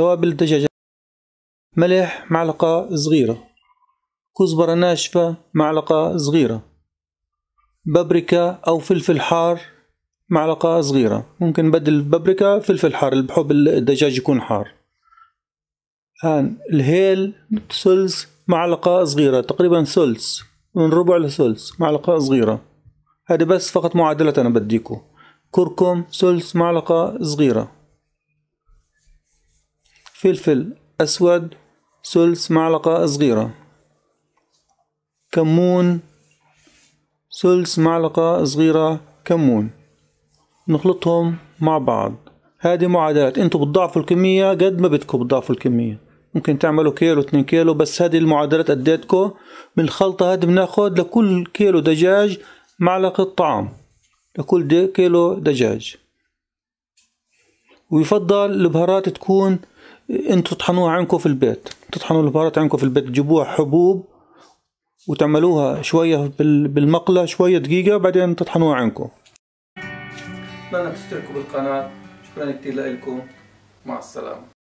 توابل الدجاج ملح معلقة صغيرة كزبرة ناشفة معلقة صغيرة بابريكا أو فلفل حار معلقة صغيرة ممكن بدل بابريكا فلفل حار اللي بحب الدجاج يكون حار الآن الهيل ثلث معلقة صغيرة تقريبا ثلث من ربع لثلث معلقة صغيرة هذا بس فقط معادلة أنا بديكو كركم ثلث معلقة صغيرة فلفل أسود ثلث معلقة صغيرة كمون ثلث معلقة صغيرة كمون نخلطهم مع بعض هذه معادلات انتوا بتضاعفوا الكمية قد ما بدكم بتضاعفوا الكمية ممكن تعملوا كيلو اتنين كيلو بس هذه المعادلات اديتكم من الخلطة هذه بناخد لكل كيلو دجاج معلقة طعام لكل كيلو دجاج ويفضل البهارات تكون انتم تطحنوها عندكم في البيت تطحنوا البهارات عندكم في البيت تجيبوها حبوب وتعملوها شوية بالمقلة شوية دقيقة بعدين تطحنوها عندكم أتمنى تشتركوا بالقناة شكرا كتير لكم مع السلامة